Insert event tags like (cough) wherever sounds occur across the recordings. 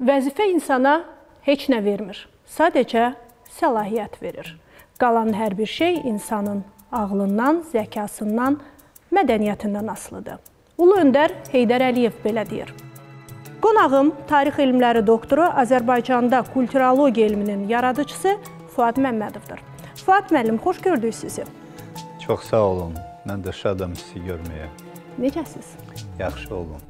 Vəzifə insana heç nə vermir. Sadəcə səlahiyyət verir. Qalan hər bir şey insanın ağlından, zəkasından, mədəniyyətindən asılıdır. Ulu öndər Heydər Əliyev belə deyir. Qonağım tarix elmləri doktoru, Azərbaycanda kulturologiya elminin yaradıcısı Fuad Məmmədovdur. Fuad müəllim, xoş gördük sizi. Çox sağ olun. Mən də şadam sizi görməyə. Necəsiz? Yaxşı olun.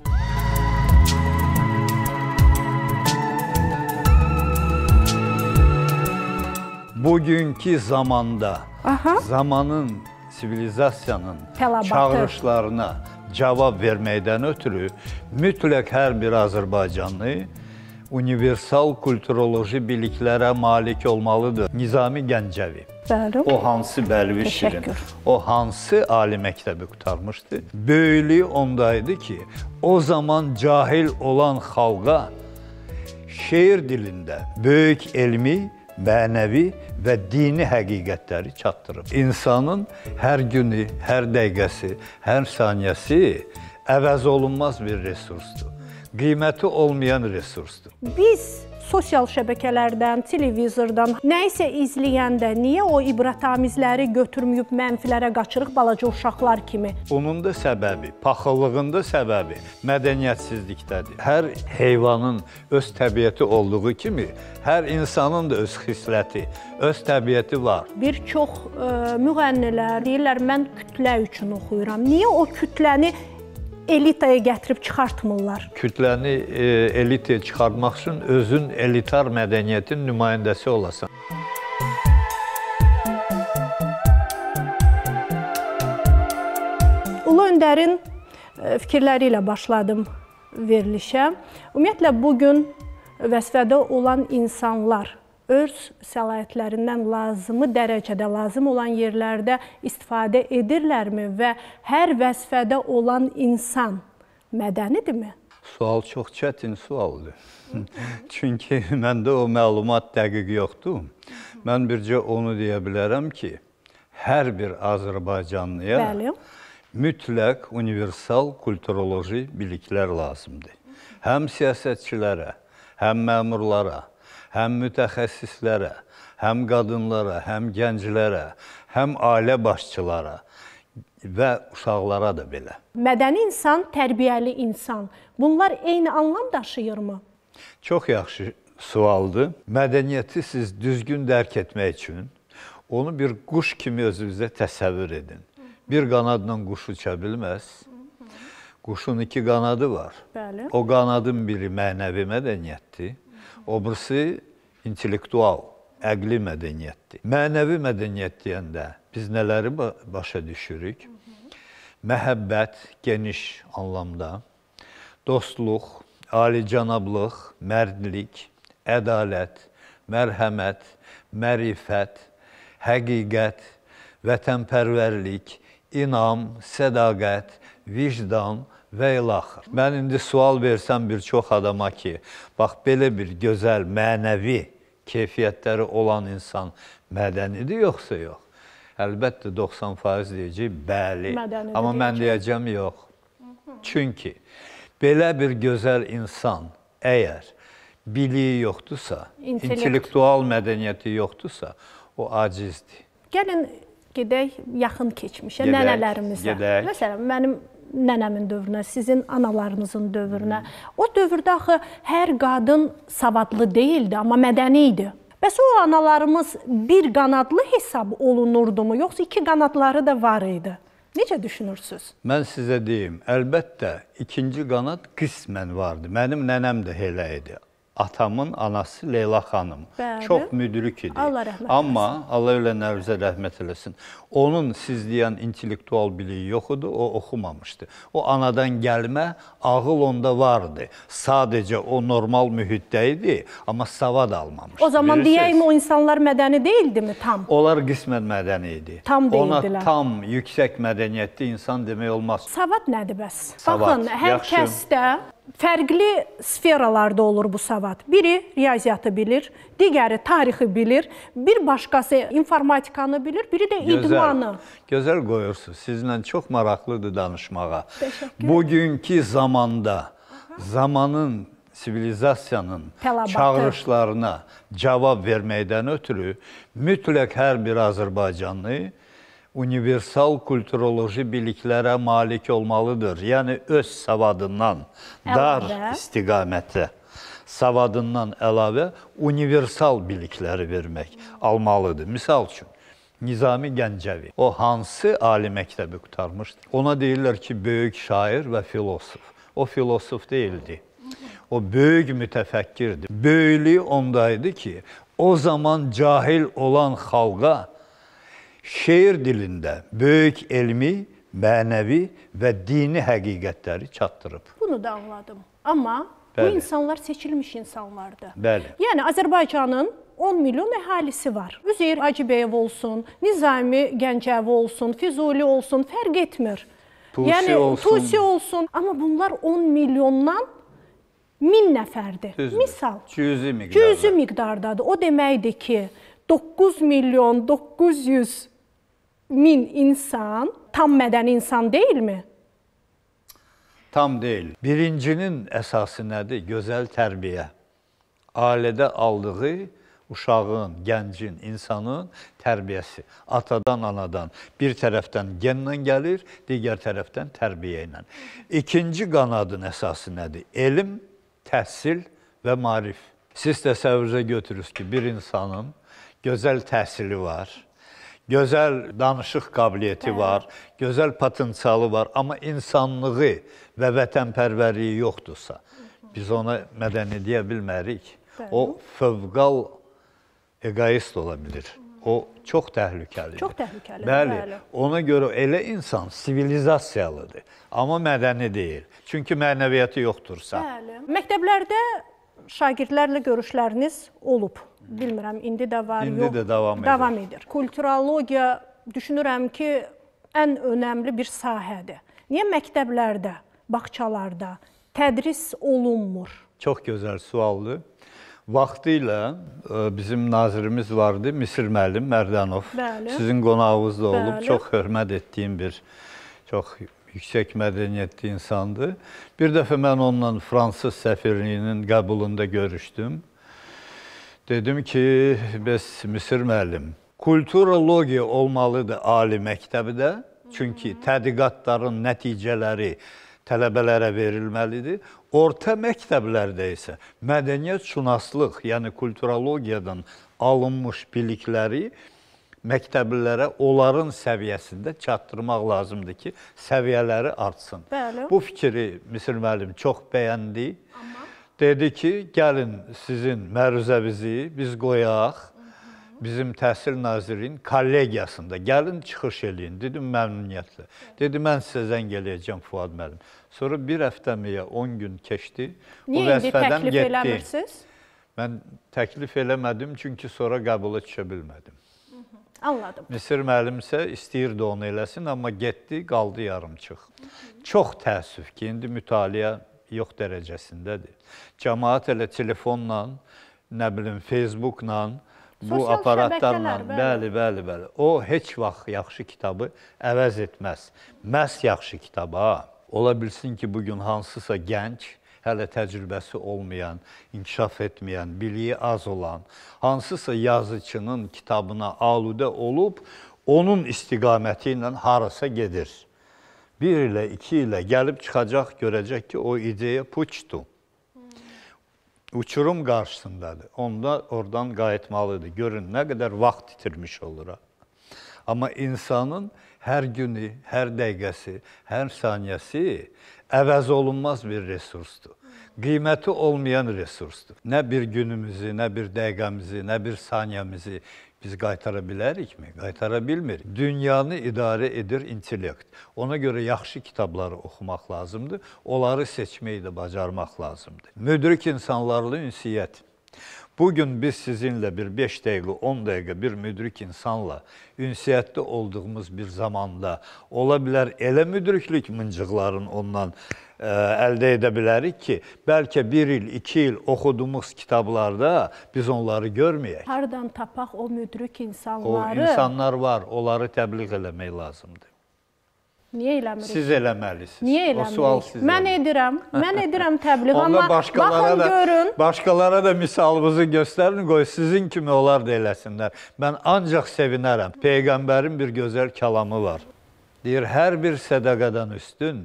bugünkü zamanda Aha. zamanın, sivilizasiyanın Tələbatı. çağırışlarına cavab verməkdən ötürü mütləq hər bir Azərbaycanlı universal kulturoloji biliklərə malik olmalıdır. Nizami Gəncəvi. Bəli. O hansı Bəlvi Şirin, o hansı ali məktəbi qutarmışdı? Böyüklüyü ondaydı ki, o zaman cahil olan xalqa şeir dilində böyük elmi mənəvi və dini həqiqətləri çatdırıb. İnsanın hər günü, hər dəqiqəsi, hər saniyəsi əvəz olunmaz bir resursdur. Qiyməti olmayan resursdur. Biz sosial şəbəkələrdən, televizordan nə isə izləyəndə niyə o ibrətamiz-ləri götürməyib mənfilərə qaçırıq balaca uşaqlar kimi? Bunun da səbəbi, paxıllığın da səbəbi mədəniyyətsizlikdədir. Hər heyvanın öz təbiəti olduğu kimi, hər insanın da öz xisləti, öz təbiəti var. Bir çox ə, e, müğənnilər deyirlər mən kütlə üçün oxuyuram. Niyə o kütləni elitaya gətirib çıxartmırlar. Kütləni e, elitaya çıxartmaq üçün özün elitar mədəniyyətin nümayəndəsi olasan. Ulu öndərin e, fikirləri ilə başladım verilişə. Ümumiyyətlə bu gün vəzifədə olan insanlar öz səlahiyyətlərindən lazımı dərəcədə, lazım olan yerlərdə istifadə edirlərmi və hər vəzifədə olan insan mədənidirmi? Sual çox çətin sualdır. (laughs) Çünki məndə o məlumat dəqiq yoxdur. Mən bircə onu deyə bilərəm ki, hər bir Azərbaycanlıya Bəli. mütləq universal kulturoloji biliklər lazımdır. Həm siyasətçilərə, həm məmurlara, həm mütəxəssislərə, həm qadınlara, həm gənclərə, həm ailə başçılara və uşaqlara da belə. Mədəni insan, tərbiyəli insan. Bunlar eyni anlam daşıyırmı? Çox yaxşı sualdır. Mədəniyyəti siz düzgün dərk etmək üçün onu bir quş kimi özünüzə təsəvvür edin. Bir qanadla quş uça bilməz. Quşun iki qanadı var. Bəli. O qanadın biri mənəvi mədəniyyətdir. Obrisi intellektual, əqli mədəniyyətdir. Mənəvi mədəniyyət deyəndə biz nələri başa düşürük? Məhəbbət geniş anlamda, dostluq, alicənablıq, mərdlik, ədalət, mərhəmət, mərifət, həqiqət, vətənpərvərlik, inam, sədaqət, vicdan, və ilaxır. Mən indi sual versəm bir çox adama ki, bax belə bir gözəl mənəvi keyfiyyətləri olan insan mədənidir yoxsa yox? Əlbəttə 90% deyəcək bəli. Mədənidir Amma deyəcəm. mən deyəcəm yox. Hı -hı. Çünki belə bir gözəl insan əgər biliyi yoxdursa, İntellekt. intellektual mədəniyyəti yoxdursa, o acizdir. Gəlin gedək yaxın keçmişə, gedək, nənələrimizə. Gedək. Məsələn, mənim nənəmin dövrünə, sizin analarınızın dövrünə. O dövrdə axı hər qadın savadlı deyildi, amma mədəni idi. Bəs o analarımız bir qanadlı hesab olunurdumu, yoxsa iki qanadları da var idi? Necə düşünürsüz? Mən sizə deyim, əlbəttə ikinci qanad qismən vardı. Mənim nənəm də elə idi atamın anası Leyla xanım. Bəli. Çox müdrik idi. Allah rəhmət eləsin. Amma Allah elə nəvzə rəhmət eləsin. Onun siz deyən intellektual biliyi yox idi, o oxumamışdı. O anadan gəlmə ağıl onda vardı. Sadəcə o normal mühitdə idi, amma savad almamışdı. O zaman deyəyim o insanlar mədəni deyildimi tam? Onlar qismən mədəni idi. Tam deyildilər. Ona tam yüksək mədəniyyətli insan demək olmaz. Savad nədir bəs? Savad. Baxın, hər kəsdə fərqli sferalarda olur bu savad. Biri riyaziyyatı bilir, digəri tarixi bilir, bir başqası informatikanı bilir, biri də gözəl, idmanı. Gözəl qoyursunuz. Sizlə çox maraqlıdır danışmağa. Bugünkü zamanda Aha. zamanın sivilizasiyanın Tələbatı. çağırışlarına cavab verməkdən ötürü mütləq hər bir Azərbaycanlı universal kulturoloji biliklərə malik olmalıdır. Yəni öz savadından Əlbəttə. dar istiqamətdə savadından əlavə universal bilikləri vermək almalıdır. Misal üçün Nizami Gəncəvi. O hansı ali məktəbi qurtarmışdı? Ona deyirlər ki, böyük şair və filosof. O filosof deyildi. O böyük mütəfəkkirdir. Böyüklüyü ondaydı ki, o zaman cahil olan xalqa şeir dilində böyük elmi, mənəvi və dini həqiqətləri çatdırıb. Bunu da anladım. Amma Bəli. bu insanlar seçilmiş insanlardır. Bəli. Yəni Azərbaycanın 10 milyon əhalisi var. Üzeyir Hacıbeyev olsun, Nizami Gəncəvi olsun, Füzuli olsun, fərq etmir. Tusi yəni olsun. Tusi olsun, amma bunlar 10 milyondan 1000 nəfərdir. Düzdür. Misal, cüzi miqdarda. Cüzi miqdardadır. O deməkdir ki, 9 milyon 900 min insan tam mədəni insan deyilmi? Tam deyil. Birincinin əsası nədir? Gözəl tərbiyə. Ailədə aldığı uşağın, gəncin, insanın tərbiyəsi atadan, anadan. Bir tərəfdən genlə gəlir, digər tərəfdən tərbiyə ilə. İkinci qanadın əsası nədir? Elm, təhsil və maarif. Siz təsəvvürə götürürsünüz ki, bir insanın gözəl təhsili var, gözəl danışıq qabiliyyəti Bəli. var, gözəl potensialı var, amma insanlığı və vətənpərvərliyi yoxdursa, biz ona mədəni deyə bilmərik. Bəli. O fövqal egoist ola bilir. O çox təhlükəlidir. Çox təhlükəlidir. Bəli. Bəli. Ona görə elə insan sivilizasiyalıdır, amma mədəni deyil. Çünki mənəviyyatı yoxdursa. Bəli. Məktəblərdə şagirdlərlə görüşləriniz olub. Bilmirəm, indi də var, indi yox. İndi də davam, davam edir. edir. Kulturologiya düşünürəm ki, ən önəmli bir sahədir. Niyə məktəblərdə, bağçalarda tədris olunmur? Çox gözəl sualdır. Vaxtı ilə e, bizim nazirimiz vardı, Misir müəllim Mərdanov. Bəli. Sizin qonağınız da olub, Bəli. çox hörmət etdiyim bir çox yüksək mədəniyyətli insandı. Bir dəfə mən onunla Fransız səfirliyinin qəbulunda görüşdüm. Dedim ki, biz Misir müəllim, kulturologiya olmalıdır ali məktəbdə. Çünki tədqiqatların nəticələri tələbələrə verilməlidir. Orta məktəblərdə isə mədəniyyət şünaslıq, yəni kulturologiyadan alınmış bilikləri məktəblilərə onların səviyyəsində çatdırmaq lazımdır ki, səviyyələri artsın. Bəli. Bu fikri Misir müəllim çox bəyəndi. Amma dedi ki, gəlin sizin məruzəvizi biz qoyaq bizim təhsil nazirinin kollegiyasında. Gəlin çıxış eləyin. Dedim məmnuniyyətlə. Dedi mən sizə zəng eləyəcəm Fuad müəllim. Sonra bir həftəmi ya 10 gün keçdi. Niyə bu vəzifədən getdi. Eləmirsiniz? Mən təklif eləmədim çünki sonra qəbula düşə bilmədim. Anladım. Misir müəllim isə istəyirdi onu eləsin, amma getdi, qaldı yarımçıq. Çox təəssüf ki, indi mütaliə yox dərəcəsindədir. Cəmaət elə telefonla, nə bilim, Facebookla, bu Sosial aparatlarla, bəli, bəli, bəli. O heç vaxt yaxşı kitabı əvəz etməz. Məs yaxşı kitaba. Ola bilsin ki, bu gün hansısa gənc hələ təcrübəsi olmayan, inkişaf etməyən, biliyi az olan, hansısa yazıçının kitabına aludə olub, onun istiqaməti ilə harasa gedir. Bir ilə, iki ilə gəlib çıxacaq, görəcək ki, o ideya puçdu. Uçurum qarşısındadır. Onda oradan qayıtmalıdır. Görün, nə qədər vaxt itirmiş oluraq. Amma insanın hər günü, hər dəqiqəsi, hər saniyəsi əvəz olunmaz bir resursdur. Qiyməti olmayan resursdur. Nə bir günümüzü, nə bir dəqiqəmizi, nə bir saniyəmizi biz qaytara bilərikmi? Qaytara bilmirik. Dünyanı idarə edir intellekt. Ona görə yaxşı kitabları oxumaq lazımdır. Onları seçməyi də bacarmaq lazımdır. Müdrik insanlarla ünsiyyət Bugün biz sizinlə bir 5 dəqiqə, 10 dəqiqə bir müdrik insanla ünsiyyətdə olduğumuz bir zamanda ola bilər elə müdriklik mıncıqların ondan ə, e, əldə edə bilərik ki, bəlkə 1 il, 2 il oxuduğumuz kitablarda biz onları görməyək. Hardan tapaq o müdrik insanları? O insanlar var, onları təbliğ eləmək lazımdır. Niyə eləmirik? Siz eləməlisiniz. Niyə eləmirik? O sual sizə. Mən edirəm. Mən edirəm təbliğ, amma baxın da, görün. Başqalara da misalınızı göstərin, qoy sizin kimi onlar da eləsinlər. Mən ancaq sevinərəm. Peyğəmbərin bir gözəl kəlamı var. Deyir, hər bir sədaqədən üstün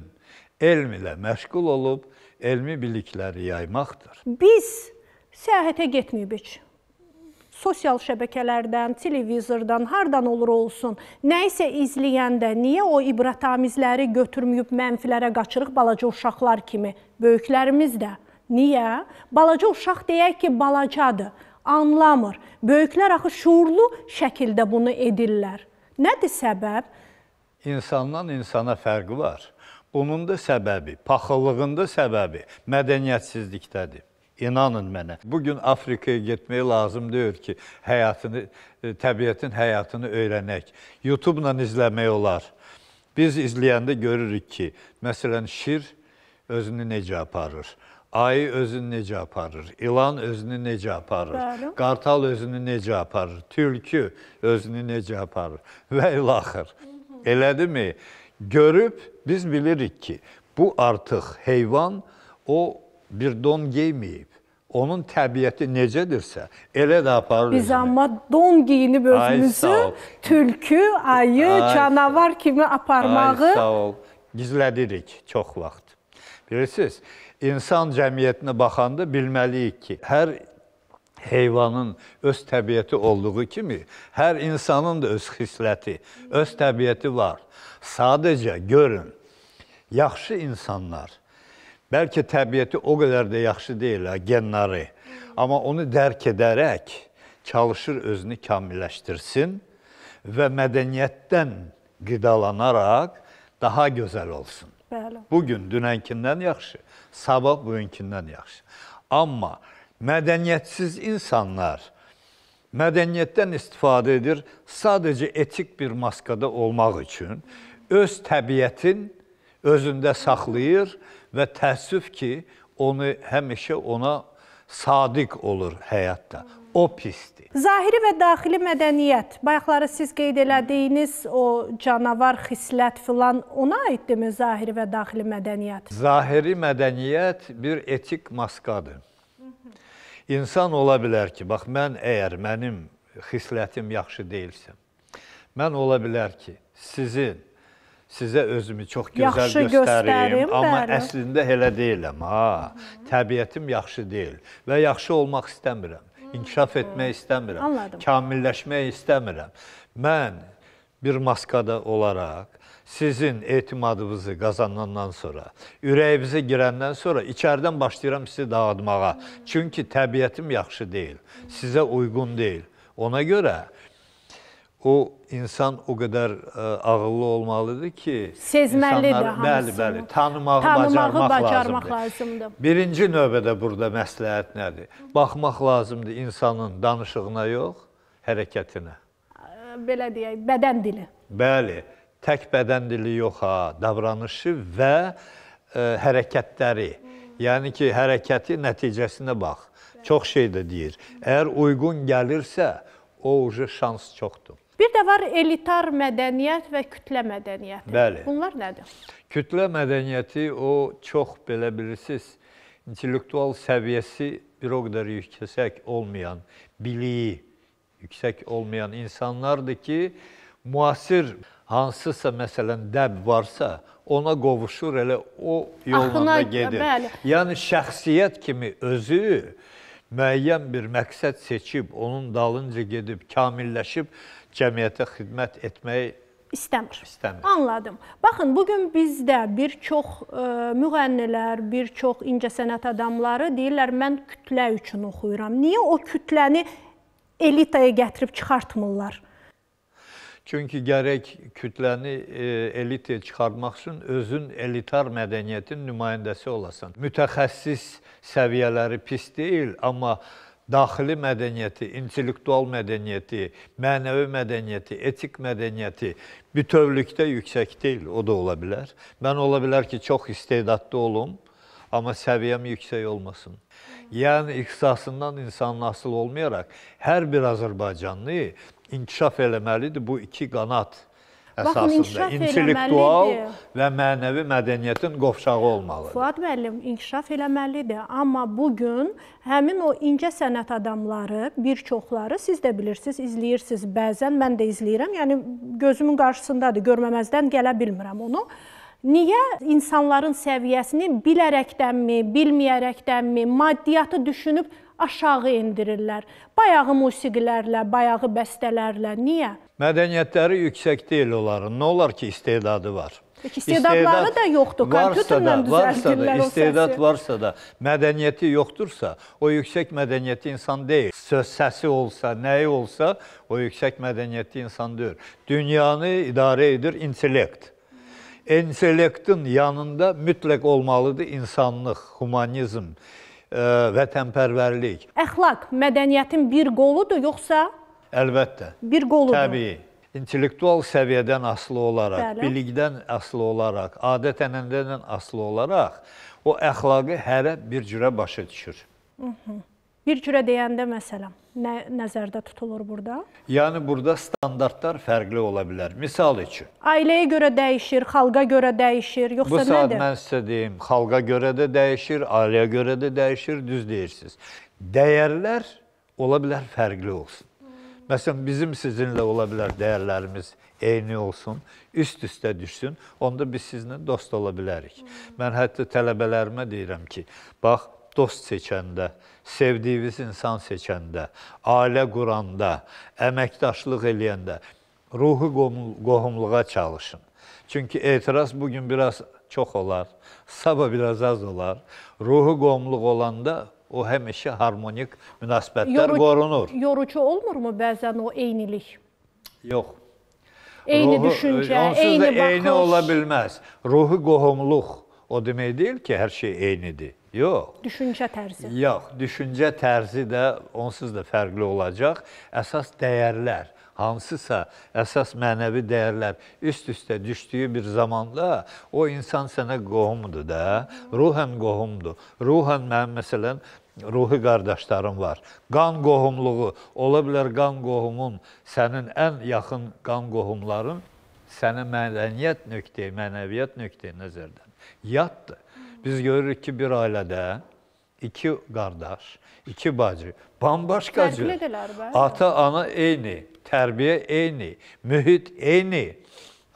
elm ilə məşğul olub elmi bilikləri yaymaqdır. Biz səyahətə getməyib heç sosial şəbəkələrdən, televizordan, hardan olur olsun, nə isə izləyəndə niyə o ibrətamizi götürməyib mənfilərə qaçırıq balaca uşaqlar kimi, böyüklərimiz də? Niyə? Balaca uşaq deyək ki, balacadır, anlamır. Böyüklər axı şuurlu şəkildə bunu edirlər. Nədir səbəb? İnsandan insana fərqi var. Bunun da səbəbi, paxıllığın da səbəbi mədəniyyətsizlikdədir. İnanın mənə. Bu gün Afrikaya getmək lazım deyil ki, həyatını, e, təbiətin həyatını öyrənək. YouTube-la izləmək olar. Biz izləyəndə görürük ki, məsələn, şir özünü necə aparır. Ayı özünü necə aparır, ilan özünü necə aparır, Bəli. qartal özünü necə aparır, tülkü özünü necə aparır və ilaxır. Elədimi? Görüb biz bilirik ki, bu artıq heyvan o bir don geyinməyib, onun təbiəti necədirsə, elə də aparır. Biz özünü. amma don geyinib özümüzü Ay, tülkü, ayı, Ay, canavar kimi aparmağı Ay, sağ ol. gizlədirik çox vaxt. Bilirsiniz, insan cəmiyyətinə baxanda bilməliyik ki, hər heyvanın öz təbiəti olduğu kimi, hər insanın da öz xisləti, öz təbiəti var. Sadəcə görün, yaxşı insanlar Bəlkə təbiəti o qədər də yaxşı deyil, hə, genləri. Amma onu dərk edərək çalışır özünü kamilləşdirsin və mədəniyyətdən qidalanaraq daha gözəl olsun. Bəli. Bugün dünənkindən yaxşı, sabah bugünkündən yaxşı. Amma mədəniyyətsiz insanlar mədəniyyətdən istifadə edir sadəcə etik bir maskada olmaq üçün. Öz təbiətin özündə saxlayır Və təəssüf ki, onu həmişə ona sadiq olur həyatda. O pisdir. Zahiri və daxili mədəniyyət. Bayaqları siz qeyd elədiyiniz o canavar xislət filan ona aiddirmi zahiri və daxili mədəniyyət? Zahiri mədəniyyət bir etik maskadır. İnsan ola bilər ki, bax mən əgər mənim xislətim yaxşı deyilsə, mən ola bilər ki, sizin sizə özümü çox gözəl yaxşı göstərim, göstərim, amma bəli. əslində elə deyiləm ha. Təbiətim yaxşı deyil və yaxşı olmaq istəmirəm. İnkişaf etmək istəmirəm. Anladım. Kamilləşmək istəmirəm. Mən bir maskada olaraq sizin etimadınızı qazanandan sonra, ürəyinizə girəndən sonra içəridən başlayıram sizi dağıtmağa. Hmm. Çünki təbiətim yaxşı deyil, sizə uyğun deyil. Ona görə o insan o qədər ə, e, ağıllı olmalıdır ki, sezməlidir hamısı. Bəli, bəli, tanımağı, tanımağı bacarmaq, bacarmaq lazımdır. lazımdır. Birinci növbədə burada məsləhət nədir? Baxmaq lazımdır insanın danışığına yox, hərəkətinə. E, belə deyək, bədən dili. Bəli, tək bədən dili yox ha, davranışı və ə, e, hərəkətləri. Yəni ki, hərəkəti nəticəsinə bax. Çox şey də deyir. Əgər uyğun gəlirsə, o uje şans çoxdur. Bir də var elitar mədəniyyət və kütlə mədəniyyəti. Bəli. Bunlar nədir? Kütlə mədəniyyəti o çox belə bilirsiniz, intellektual səviyyəsi bir o qədər yüksək olmayan, biliyi yüksək olmayan insanlardır ki, müasir hansısa məsələn dəb varsa, ona qovuşur, elə o yolunda gedir. Bəli. Yəni şəxsiyyət kimi özü müəyyən bir məqsəd seçib, onun dalınca gedib, kamilləşib cəmiyyətə xidmət etmək istəmir. İstəmir. Anladım. Baxın, bu gün bizdə bir çox ə, e, müğənnilər, bir çox incəsənət adamları deyirlər, mən kütlə üçün oxuyuram. Niyə o kütləni elitaya gətirib çıxartmırlar? Çünki gərək kütləni e, elitə çıxarmaq üçün özün elitar mədəniyyətin nümayəndəsi olasan. Mütəxəssis səviyyələri pis deyil, amma e, daxili mədəniyyəti, intellektual mədəniyyəti, mənəvi mədəniyyəti, etik mədəniyyəti bütövlükdə yüksək deyil, o da ola bilər. Mən ola bilər ki, çox istedadlı olum, amma səviyyəm yüksək olmasın. Yəni ixtisasından insan nasıl olmayaraq hər bir Azərbaycanlı inkişaf eləməlidir bu iki qanat əsasında Baxın, intellektual və mənəvi mədəniyyətin qovşağı olmalıdır. Fuad müəllim inkişaf eləməlidir, amma bu gün həmin o incə sənət adamları, bir çoxları siz də bilirsiniz, izləyirsiniz. Bəzən mən də izləyirəm. Yəni gözümün qarşısındadır, görməməzdən gələ bilmirəm onu. Niyə insanların səviyyəsini bilərəkdənmi, bilməyərəkdənmi, maddiyatı düşünüb aşağı endirirlər. Bayağı musiqilərlə, bayağı bəstələrlə. Niyə? Mədəniyyətləri yüksək deyil onların. Nə olar ki, istedadı var. Peki, istedadları istedad da yoxdur. Kompüterlə düzəldirlər o səsi. İstedad varsa da, mədəniyyəti yoxdursa, o yüksək mədəniyyətli insan deyil. Söz səsi olsa, nəyi olsa, o yüksək mədəniyyətli insan deyil. Dünyanı idarə edir intellekt. Intellektin yanında mütləq olmalıdır insanlıq, humanizm. E, vətənpərvərlik. Əxlaq mədəniyyətin bir qoludur yoxsa? Əlbəttə. Bir qoludur. Təbii. İntellektual səviyyədən asılı olaraq, Bəli. bilikdən asılı olaraq, adət-ənənədən asılı olaraq o əxlaqı hərə bir cürə başa düşür. Hı -hı. Bir kürə deyəndə məsələn, nə nəzərdə tutulur burada? Yəni burada standartlar fərqli ola bilər. Misal üçün, ailəyə görə dəyişir, xalqa görə dəyişir, yoxsa nədir? Bu saat nədir? mən sizə deyim, xalqa görə də dəyişir, ailəyə görə də dəyişir, düz deyirsiniz. Dəyərlər ola bilər fərqli olsun. Məsələn, bizim sizinlə ola bilər dəyərlərimiz eyni olsun, üst-üstə düşsün, onda biz sizinlə dost ola bilərik. Mən hətta tələbələrimə deyirəm ki, bax, dost seçəndə, sevdiyiniz insan seçəndə, ailə quranda, əməkdaşlıq eləyəndə ruhu qohumluğa çalışın. Çünki etiraz bu gün biraz çox olar, sabah biraz az olar. Ruhu qohumluq olanda o həmişə harmonik münasibətlər Yorucu, qorunur. Yorucu olmurmu bəzən o eynilik? Yox. Eyni Ruhu, düşüncə, eyni baxış. Onsuz da eyni ola bilməz. Ruhu qohumluq o demək deyil ki, hər şey eynidir. Yox. Düşüncə tərzi. Yox, düşüncə tərzi də onsuz da fərqli olacaq. Əsas dəyərlər, hansısa əsas mənəvi dəyərlər üst-üstə düşdüyü bir zamanda o insan sənə qohumdur da, ruhən qohumdur. Ruhən mənim məsələn ruhi qardaşlarım var. Qan qohumluğu, ola bilər qan qohumun sənin ən yaxın qan qohumların sənə mədəniyyət nöqteyi, mənəviyyat nöqteyi nəzərdən yaddır. Biz görürük ki, bir ailədə iki qardaş, iki bacı bambaşqa cür. Ata, ana eyni, tərbiyə eyni, mühit eyni,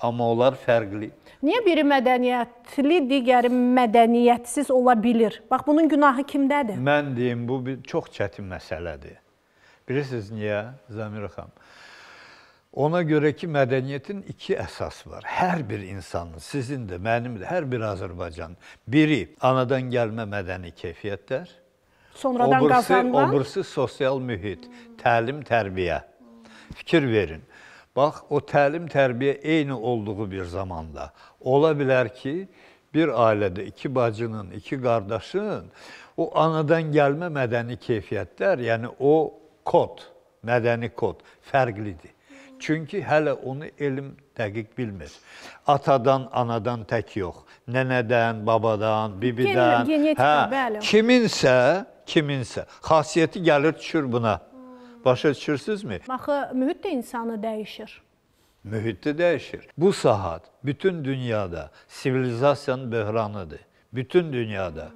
amma onlar fərqli. Niyə biri mədəniyyətli, digəri mədəniyyətsiz ola bilir? Bax, bunun günahı kimdədir? Mən deyim, bu bir çox çətin məsələdir. Bilirsiniz niyə, Zamirə xanım? Ona görə ki, mədəniyyətin iki əsas var. Hər bir insanın, sizin də, mənim də, hər bir Azərbaycan biri anadan gəlmə mədəni keyfiyyətlər, sonradan obrisi, qazanılan, obrisi sosial mühit, təlim, tərbiyə. Fikir verin. Bax, o təlim, tərbiyə eyni olduğu bir zamanda ola bilər ki, bir ailədə iki bacının, iki qardaşın o anadan gəlmə mədəni keyfiyyətlər, yəni o kod, mədəni kod fərqlidir. Çünki hələ onu elm dəqiq bilmir. Atadan, anadan tək yox. Nənədən, babadan, bibidən. Genetik, hə, bəli. Kiminsə, kiminsə xasiyyəti gəlir düşür buna. Başa düşürsünüzmü? Baxı, mühit də insanı dəyişir. Mühit də dəyişir. Bu saat bütün dünyada sivilizasiyanın böhranıdır. Bütün dünyada.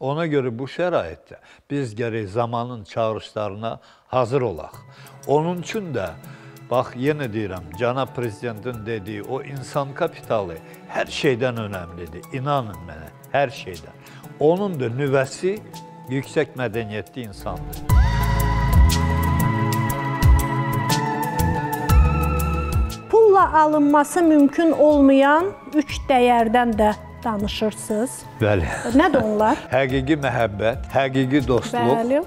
Ona görə bu şəraitdə biz gərək zamanın çağırışlarına hazır olaq. Onun üçün də Bax, yenə deyirəm, cənab prezidentin dediyi o insan kapitalı hər şeydən önəmlidir. İnanın mənə, hər şeydən. Onun da nüvəsi yüksək mədəniyyətli insandır. Pulla alınması mümkün olmayan üç dəyərdən də danışırsınız. Bəli. Nədir onlar? həqiqi məhəbbət, həqiqi dostluq, Bəli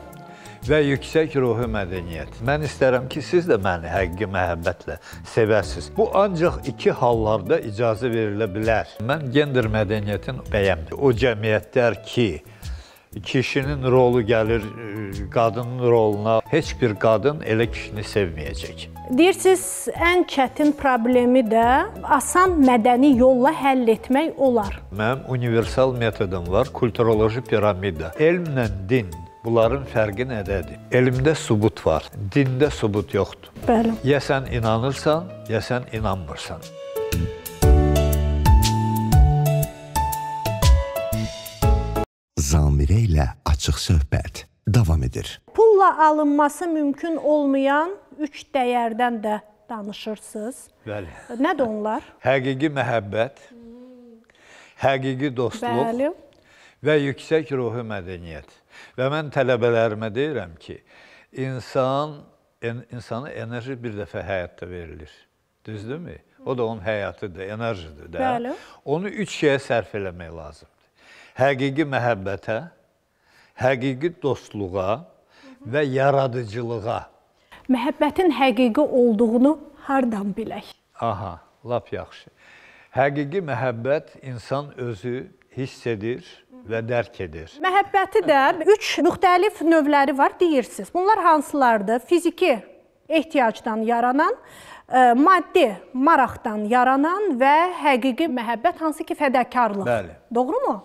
və yüksək ruhi mədəniyyət. Mən istərəm ki, siz də məni həqiqi məhəbbətlə sevəsiz. Bu ancaq iki hallarda icazə verilə bilər. Mən gender mədəniyyətin bəyəmdir. O cəmiyyətlər ki, kişinin rolu gəlir qadının roluna. Heç bir qadın elə kişini sevməyəcək. Deyirsiniz, ən çətin problemi də asan mədəni yolla həll etmək olar. Mənim universal metodum var, kulturoloji piramida. Elmlə din Bunların fərqi nədədir? Elmdə sübut var, dində sübut yoxdur. Bəli. Ya sən inanırsan, ya sən inanmırsan. Zamirə ilə açıq söhbət davam edir. Pulla alınması mümkün olmayan 3 dəyərdən də danışırsınız. Bəli. Nədir onlar? Həqiqi məhəbbət, hmm. həqiqi dostluq Bəli. və yüksək ruhi mədəniyyət. Və mən tələbələrimə deyirəm ki, insan en, insana enerji bir dəfə həyatda verilir. Düzdürmü? O da onun həyatıdır, enerjidir də. Bəli. Onu üç şeyə sərf eləmək lazımdır. Həqiqi məhəbbətə, həqiqi dostluğa və yaradıcılığa. Məhəbbətin həqiqi olduğunu hardan bilək? Aha, lap yaxşı. Həqiqi məhəbbət insan özü hiss edir, və dərk edir. Məhəbbəti də 3 müxtəlif növləri var deyirsiniz. Bunlar hansılardır? Fiziki ehtiyacdan yaranan, e, maddi maraqdan yaranan və həqiqi məhəbbət hansı ki fədakarlıq. Bəli. Doğrumu?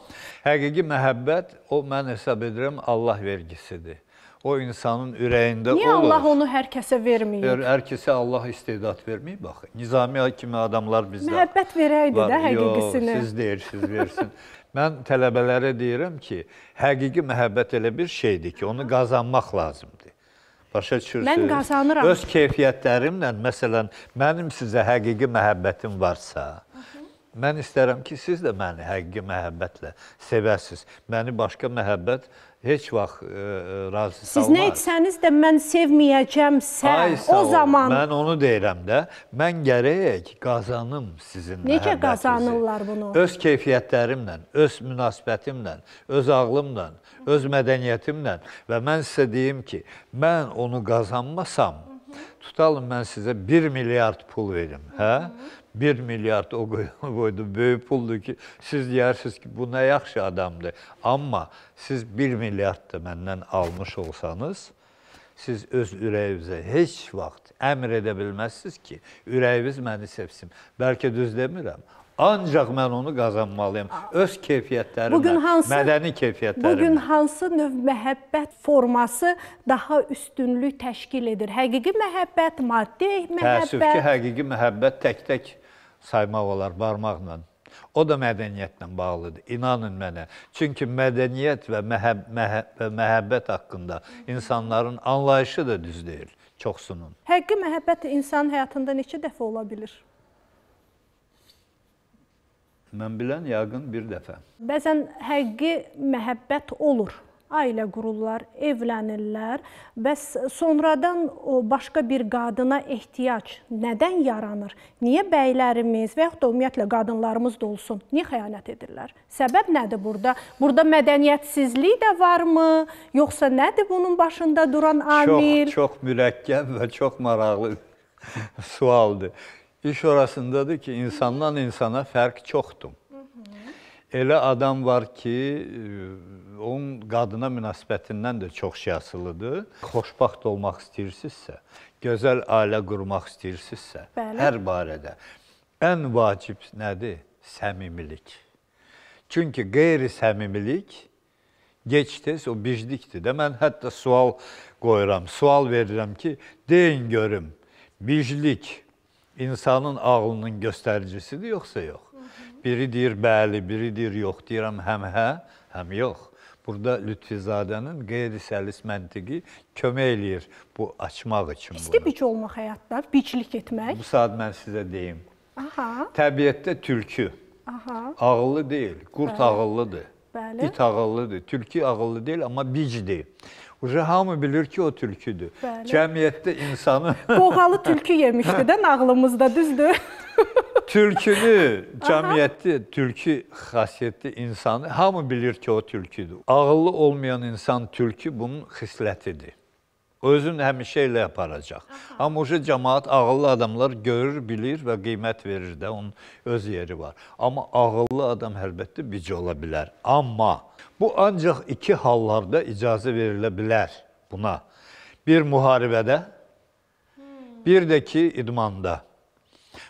Həqiqi məhəbbət o mən hesab edirəm Allah vergisidir. O insanın ürəyində Niyə olur. Niyə Allah onu hər kəsə verməyib? Hər kəsə Allah istedad verməyib axı. Nizami kimi adamlar bizdə. Məhəbbət verəydi var. də həqiqisini. Yox, siz deyirsiniz, versin. (laughs) Mən tələbələrə deyirəm ki, həqiqi məhəbbət elə bir şeydir ki, onu qazanmaq lazımdır. Başa düşürsünüz? Mən qazanıram. Öz keyfiyyətlərimlə, məsələn, mənim sizə həqiqi məhəbbətim varsa, mən istərəm ki, siz də məni həqiqi məhəbbətlə sevəsiniz. Məni başqa məhəbbət sevəsiniz heç vaxt e, e razı qalmaz. Siz nə etsəniz də mən sevməyəcəm sən o zaman. Ol, mən onu deyirəm də. Mən gərək qazanım sizin Necə qazanırlar bunu? Öz keyfiyyətlərimlə, öz münasibətimlə, öz ağlımla, öz mədəniyyətimlə və mən sizə deyim ki, mən onu qazanmasam, tutalım mən sizə 1 milyard pul verim, hə? 1 milyard o (laughs) koydu. Böyük puldu ki siz deyirsiniz ki bu nə yaxşı adamdır. Amma siz 1 milyard da məndən almış olsanız, siz öz ürəyinizə heç vaxt əmr edə bilməzsiniz ki, ürəyiniz məni sevsin. Bəlkə düz demirəm. Ancaq mən onu qazanmalıyam. Öz keyfiyyətlərimlə, bugün hansı, mədəni keyfiyyətlərimlə. Bugün hansı növ məhəbbət forması daha üstünlük təşkil edir? Həqiqi məhəbbət, maddi məhəbbət? Təəssüf ki, həqiqi məhəbbət tək-tək saymaq olar barmaqla. O da mədəniyyətlə bağlıdır. İnanın mənə. Çünki mədəniyyət və məhəb məhəb və məhəbbət haqqında insanların anlayışı da düz deyil çoxsunun. Həqiqi məhəbbət insanın həyatında neçə dəfə ola bilir? Mən bilən yaqın bir dəfə. Bəzən həqiqi məhəbbət olur ailə qururlar, evlənirlər. Bəs sonradan o başqa bir qadına ehtiyac nədən yaranır? Niyə bəylərimiz və yaxud da ümumiyyətlə qadınlarımız da olsun, niyə xəyanət edirlər? Səbəb nədir burada? Burada mədəniyyətsizlik də varmı, yoxsa nədir bunun başında duran amil? Çox, çox mürəkkəb və çox maraqlı (laughs) sualdır. İş orasındadır ki, insandan insana fərq çoxdur. Elə adam var ki, onun qadına münasibətindən də çox şey asılıdır. Xoşbaxt olmaq istəyirsinizsə, gözəl ailə qurmaq istəyirsinizsə, Bəli. hər barədə ən vacib nədir? Səmimilik. Çünki qeyri-səmimilik gec-tez o biclikdir də. Mən hətta sual qoyuram, sual verirəm ki, deyin görüm, biclik insanın ağlının göstəricisidir yoxsa yox? Biri deyir bəli, biri deyir yox. Deyirəm həm hə, həm yox. Burada Lütfizadənin qeyri-səlis məntiqi kömək eləyir bu açmaq üçün. İsti bunu. bic olmaq həyatda, biclik etmək. Bu saat mən sizə deyim. Aha. Təbiətdə tülkü Aha. ağıllı deyil, qurt Bəli. ağıllıdır. Bəli. İt ağıllıdır, tülkü ağıllı deyil, amma bicdir. Uca hamı bilir ki, o tülküdür. Bəli. Cəmiyyətdə insanı... Qoğalı tülkü yemişdi də nağlımızda, düzdür? (laughs) Türkünü, cəmiyyəti, türkü xasiyyətli insanı hamı bilir ki, o türküdür. Ağıllı olmayan insan türkü bunun xislətidir. Özün həmişə elə aparacaq. Amma o cəmaət ağıllı adamlar görür, bilir və qiymət verir də, onun öz yeri var. Amma ağıllı adam həlbəttə bici ola bilər. Amma bu ancaq iki hallarda icazə verilə bilər buna. Bir müharibədə, hmm. bir də ki idmanda.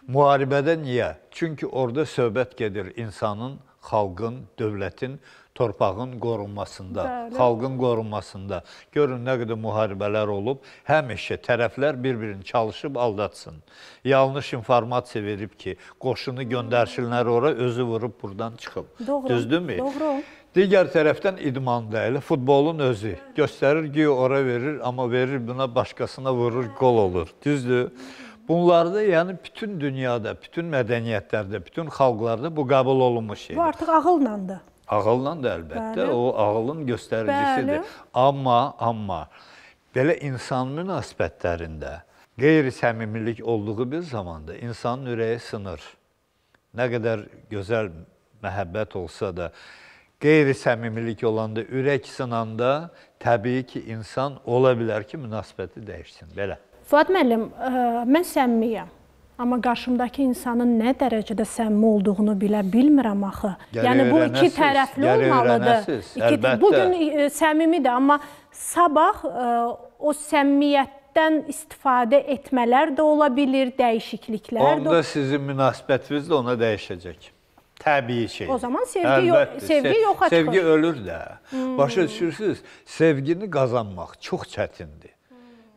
Müharibədə niyə? Çünki orada söhbət gedir insanın, xalqın, dövlətin, torpağın qorunmasında, Bəli. xalqın qorunmasında. Görün nə qədər müharibələr olub, həmişə tərəflər bir-birini çalışıb aldatsın. Yanlış informasiya verib ki, qoşunu göndərşinlər ora, özü vurub buradan çıxıb. Doğru. Düzdürmü? Doğru. Digər tərəfdən idmanda elə futbolun özü göstərir ki, ora verir, amma verir buna başqasına vurur, qol olur. Düzdür? Bunlarda yəni bütün dünyada, bütün mədəniyyətlərdə, bütün xalqlarda bu qəbul olunmuş şeydir. Bu artıq ağılla da. Ağılla da əlbəttə, Bəli. o ağılın göstəricisidir. Bəli. Amma, amma belə insan münasibətlərində qeyri-səmimilik olduğu bir zamanda insanın ürəyi sınır. Nə qədər gözəl məhəbbət olsa da, qeyri-səmimilik olanda, ürək sınanda təbii ki, insan ola bilər ki, münasibəti dəyişsin. Belə. Fuad müəllim, e, mən səmmiyəm. Amma qarşımdakı insanın nə dərəcədə səmimi olduğunu bilə bilmirəm axı. Gəli yəni bu iki tərəfli olmalıdır. İki, bu gün e, səmimidir, amma sabah e, o səmimiyyətdən istifadə etmələr də ola bilər, dəyişikliklər Onda də. Onda sizin münasibətiniz də ona dəyişəcək. Təbii şey. O zaman sevgi yox, sevgi yoxa çıxır. Sevgi ölür də. Hmm. Başa düşürsüz? Sevgini qazanmaq çox çətindir.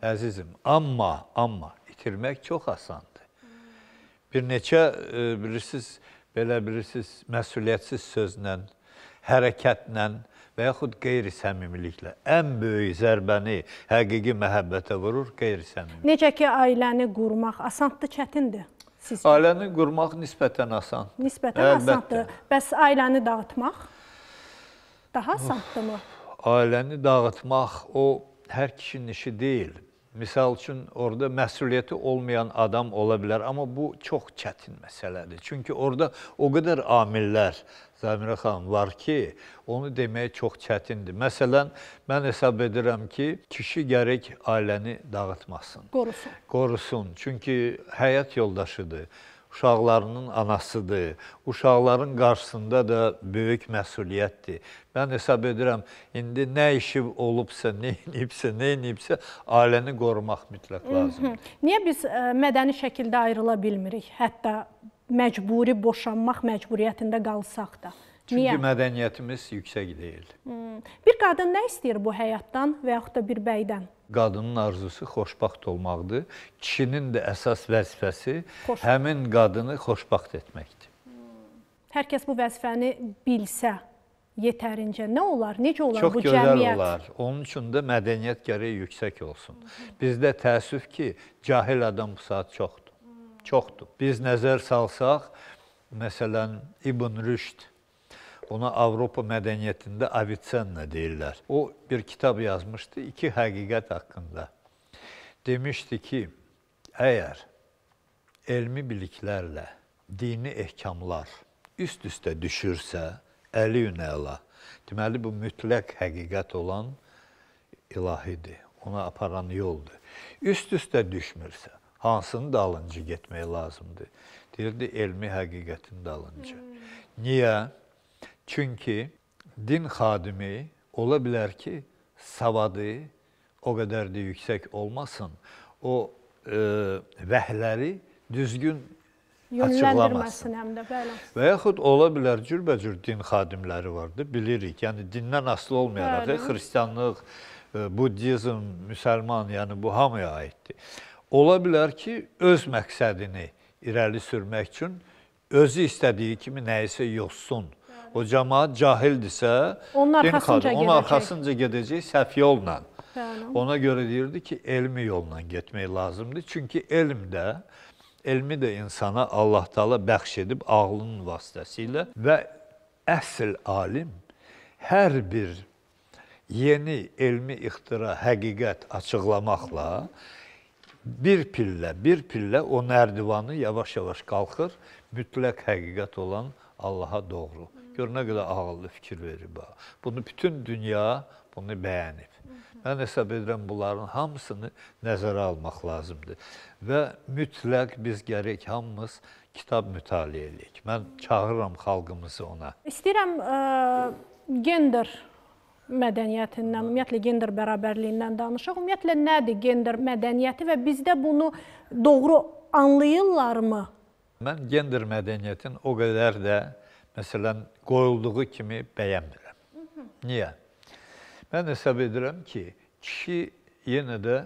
Əzizim, amma, amma itirmək çox asandır. Bir neçə, e, bilirsiniz, belə bilirsiniz, məsuliyyətsiz sözlə, hərəkətlə və yaxud qeyri-səmimiliklə ən böyük zərbəni həqiqi məhəbbətə vurur qeyri-səmimilik. Necə ki, ailəni qurmaq asandır, çətindir? Siz ailəni qurmaq nisbətən asandır. Nisbətən Əlbəttə. asandır. Bəs ailəni dağıtmaq daha asandırmı? Ailəni dağıtmaq o hər kişinin işi deyil. Misal üçün, orada məsuliyyəti olmayan adam ola bilər, amma bu çox çətin məsələdir. Çünki orada o qədər amillər, Zamirə xanım, var ki, onu demək çox çətindir. Məsələn, mən hesab edirəm ki, kişi gərək ailəni dağıtmasın. Qorusun. Qorusun, çünki həyat yoldaşıdır uşaqlarının anasıdır. Uşaqların qarşısında da böyük məsuliyyətdir. Mən hesab edirəm, indi nə işi olubsa, nə inibsə, nə inibsə, ailəni qorumaq mütləq lazımdır. Niyə biz ə, e, mədəni şəkildə ayrıla bilmirik, hətta məcburi boşanmaq məcburiyyətində qalsaq da? Çünki Niyə? mədəniyyətimiz yüksək deyil. Bir qadın nə istəyir bu həyatdan və yaxud da bir bəydən? qadının arzusu xoşbaxt olmaqdır. Kişinin də əsas vəzifəsi Xoş. həmin qadını xoşbaxt etməkdir. Hər kəs bu vəzifəni bilsə yetərincə nə olar? Necə olar Çox bu cəmiyyət? Çox gözəl olar. Onun üçün də mədəniyyət gərək yüksək olsun. Bizdə təəssüf ki, cahil adam bu saat çoxdur. Çoxdur. Biz nəzər salsaq, məsələn, İbn Rüşd Ona Avropa mədəniyyətində Avicenna deyirlər. O bir kitab yazmışdı iki həqiqət haqqında. Demişdi ki, əgər elmi biliklərlə dini ehkamlar üst-üstə düşürsə, əliyün əla. Deməli bu mütləq həqiqət olan ilahidir. Ona aparan yoldur. Üst-üstə düşmürsə, hansının dalınca getmək lazımdır? Deyirdi elmi həqiqətin dalınca. Hmm. Niyə? Çünki din xadimi ola bilər ki, savadı o qədər də yüksək olmasın. O e, vəhləri düzgün yönləndirməsin həm də, bəli. Və yaxud ola bilər cürbəcür din xadimləri vardı, bilirik. Yəni dindən asılı olmayaraq, bəli. xristianlıq, e, buddizm, müsəlman, yəni bu hamıya aiddir. Ola bilər ki, öz məqsədini irəli sürmək üçün özü istədiyi kimi nəyisə yozsun o cəmaat cahildirsə, onun arxasınca, xadın, onun arxasınca gedəcək səhv yolla. Bəli. Ona görə deyirdi ki, elmi yolla getmək lazımdır. Çünki elm də elmi də insana Allah Taala bəxş edib ağlının vasitəsilə və əsl alim hər bir yeni elmi ixtira, həqiqət açıqlamaqla bir pillə, bir pillə o nərdivanı yavaş-yavaş qalxır mütləq həqiqət olan Allaha doğru. Gör nə qədər ağıllı fikir verib. Bunu bütün dünya bunu bəyənib. Mən hesab edirəm bunların hamısını nəzərə almaq lazımdır. Və mütləq biz gərək hamımız kitab mütaliə edək. Mən çağırıram xalqımızı ona. İstəyirəm ə, e, gender mədəniyyətindən, ümumiyyətlə gender bərabərliyindən danışaq. Ümumiyyətlə nədir gender mədəniyyəti və bizdə bunu doğru anlayırlarmı? Mən gender mədəniyyətin o qədər də məsələn, qoyulduğu kimi bəyənmirəm. Niyə? Mən hesab edirəm ki, kişi yenə də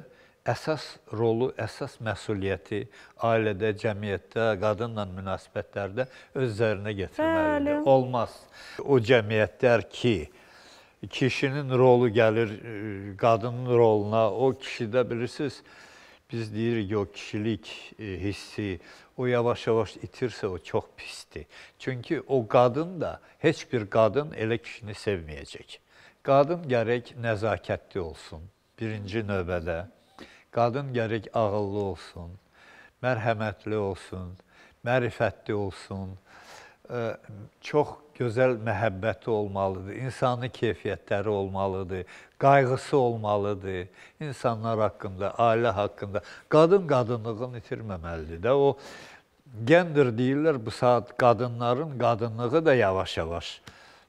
əsas rolu, əsas məsuliyyəti ailədə, cəmiyyətdə, qadınla münasibətlərdə öz üzərinə gətirməlidir. Bəli. Olmaz. O cəmiyyətlər ki, kişinin rolu gəlir e, qadının roluna, o kişidə bilirsiniz, biz deyirik ki, o kişilik e, hissi, o yavaş-yavaş itirsə o çox pisdir. Çünki o qadın da heç bir qadın elə kişini sevməyəcək. Qadın gərək nəzakətli olsun birinci növbədə. Qadın gərək ağıllı olsun, mərhəmətli olsun, mərifətli olsun. Çox gözəl məhəbbəti olmalıdır, insani keyfiyyətləri olmalıdır, qayğısı olmalıdır insanlar haqqında, ailə haqqında. Qadın qadınlığını itirməməlidir də o gender deyirlər bu saat qadınların qadınlığı da yavaş-yavaş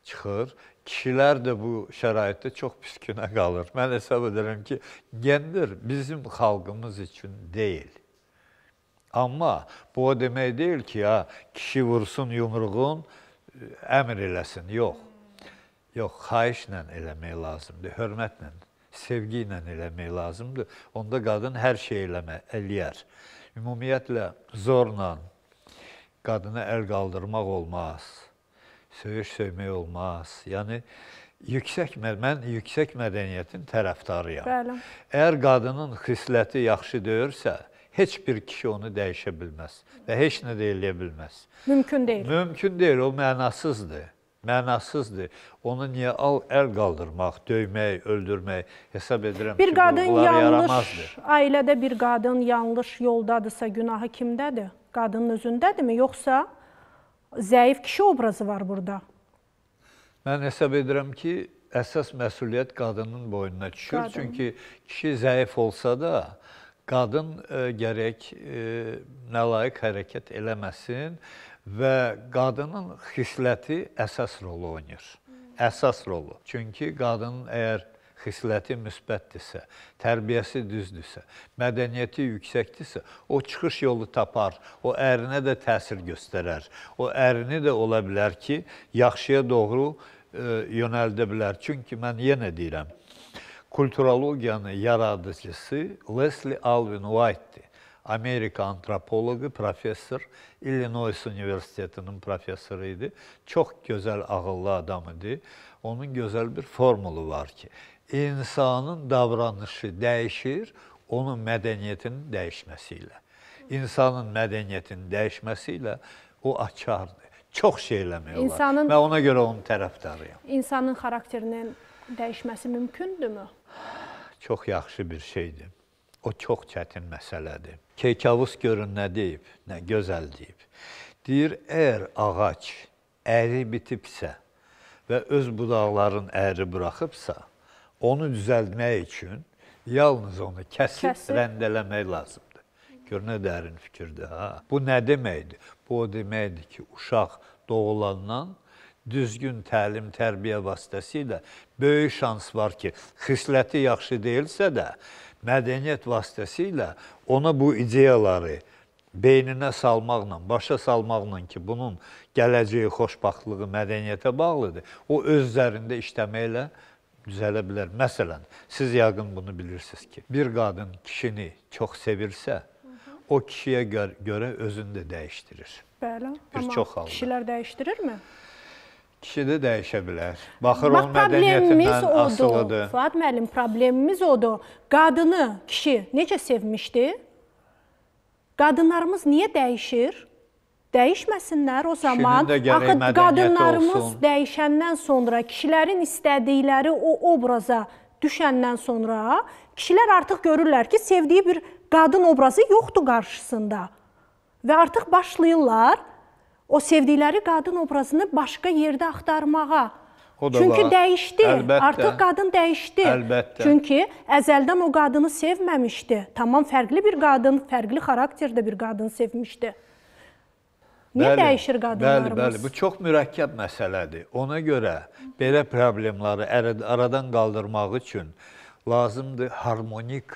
çıxır. Kişilər də bu şəraitdə çox püskünə qalır. Mən hesab edirəm ki, gender bizim xalqımız üçün deyil. Amma bu o demək deyil ki, ya kişi vursun yumruğun, əmr eləsin. Yox. Yox, xahişlə eləmək lazımdır, hörmətlə, sevgi ilə eləmək lazımdır. Onda qadın hər şey eləmə, eləyər ümumiyyətlə zorla, qadına əl qaldırmaq olmaz. Söyüş söymək olmaz. Yəni yüksək mən yüksək mədəniyyətin tərəfdarıyam. Bəli. Əgər qadının xisləti yaxşı deyirsə, heç bir kişi onu dəyişə bilməz və heç nə də eləyə bilməz. Mümkün deyil. Mümkün deyil, o mənasızdır. Mənasızdır. Onu niyə al əl qaldırmaq, döymək, öldürmək hesab edirəm bir ki, qadın yanlış yaramazdır. ailədə bir qadın yanlış yoldadırsa günahı kimdədir? qadının özündədirmi, yoxsa zəif kişi obrazı var burada? Mən hesab edirəm ki, əsas məsuliyyət qadının boynuna düşür. Qadın. Çünki kişi zəif olsa da, qadın ə, e, gərək ə, e, nəlaiq hərəkət eləməsin və qadının xisləti əsas rolu oynayır. Əsas rolu. Çünki qadının əgər xisləti müsbətdirsə, tərbiyəsi düzdürsə, mədəniyyəti yüksəkdirsə, o çıxış yolu tapar, o ərinə də təsir göstərər. O ərini də ola bilər ki, yaxşıya doğru e, yönəldə bilər. Çünki mən yenə deyirəm, kulturologiyanın yaradıcısı Leslie Alvin White-dir. Amerika antropoloqu, professor, Illinois Universitetinin professoru idi. Çox gözəl ağıllı adam idi. Onun gözəl bir formulu var ki, insanın davranışı dəyişir onun mədəniyyətinin dəyişməsi ilə. İnsanın mədəniyyətinin dəyişməsi ilə o açardır. Çox şey eləmək olar. İnsanın, Mən ona görə onun tərəfdarıyam. İnsanın xarakterinin dəyişməsi mümkündürmü? Çox yaxşı bir şeydir. O çox çətin məsələdir. Keykavus görün nə deyib, nə gözəl deyib. Deyir, əgər ağac əri bitibsə və öz budaqların əri buraxıbsa, onu düzəltmək üçün yalnız onu kəsib, kəsib. rəndələmək lazımdır. Gör nə dərin fikirdir ha. Bu nə deməkdir? Bu o deməkdir ki, uşaq doğulandan düzgün təlim, tərbiyə vasitəsilə böyük şans var ki, xisləti yaxşı deyilsə də, mədəniyyət vasitəsilə ona bu ideyaları beyninə salmaqla, başa salmaqla ki, bunun gələcəyi xoşbaxtlığı mədəniyyətə bağlıdır. O öz üzərində işləməklə düzələ bilər. Məsələn, siz yəqin bunu bilirsiniz ki, bir qadın kişini çox sevirsə, o kişiyə gör görə özünü də dəyişdirir. Bəli. Bir amma çox halda. Kişilər dəyişdirirmi? Kişi də dəyişə bilər. Baxır Bax, onun mədəniyyətindən asılıdır. Fuad müəllim, problemimiz odur. Qadını kişi necə sevmişdi? Qadınlarımız niyə dəyişir? dəyişməsinlər, o zaman axı qadınlarımız olsun. dəyişəndən sonra kişilərin istədikləri o obraza düşəndən sonra kişilər artıq görürlər ki, sevdiyi bir qadın obrazı yoxdur qarşısında. Və artıq başlayırlar o sevdikləri qadın obrazını başqa yerdə axtarmağa. Çünki var. dəyişdi. Əlbəttə. Artıq qadın dəyişdi. Əlbəttə. Çünki əzəldən o qadını sevməmişdi. Tamam fərqli bir qadın, fərqli xarakterdə bir qadın sevmişdi. Niyə bəli, dəyişir qadınlarımız? Bəli, bəli, bu çox mürəkkəb məsələdir. Ona görə belə problemləri aradan qaldırmaq üçün lazımdır harmonik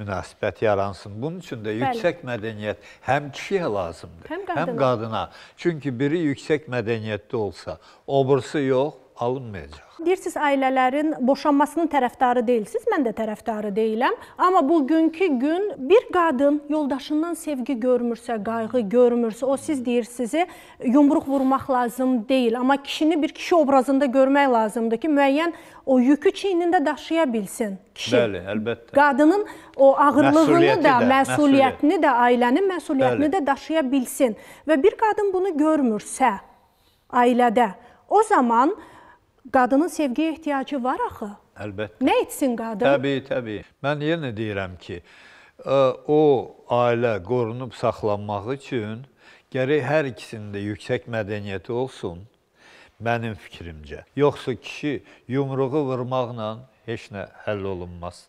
münasibət yaransın. Bunun üçün də yüksək Bəli. mədəniyyət həm kişiyə lazımdır, həm qadına. həm qadına. Çünki biri yüksək mədəniyyətli olsa, obursu yox, alınmayacaq. Deyirsiz ailələrin boşanmasının tərəfdarı deyilsiz, mən də tərəfdarı deyiləm. Amma bugünkü gün bir qadın yoldaşından sevgi görmürsə, qayğı görmürsə, o siz deyirsiz, yumruq vurmaq lazım deyil, amma kişini bir kişi obrazında görmək lazımdır ki, müəyyən o yükü çiynində daşıya bilsin kişi. Bəli, əlbəttə. Qadının o ağırlığını da, də, məsuliyyətini də, ailənin məsuliyyətini Bəli. də daşıya bilsin və bir qadın bunu görmürsə ailədə, o zaman Qadının sevgiyə ehtiyacı var axı. Əlbəttə. Nə etsin qadın? Təbii, təbii. Mən yenə deyirəm ki, o ailə qorunub saxlanmaq üçün gərək hər ikisində yüksək mədəniyyəti olsun, mənim fikrimcə. Yoxsa kişi yumruğu vurmaqla heç nə həll olunmaz.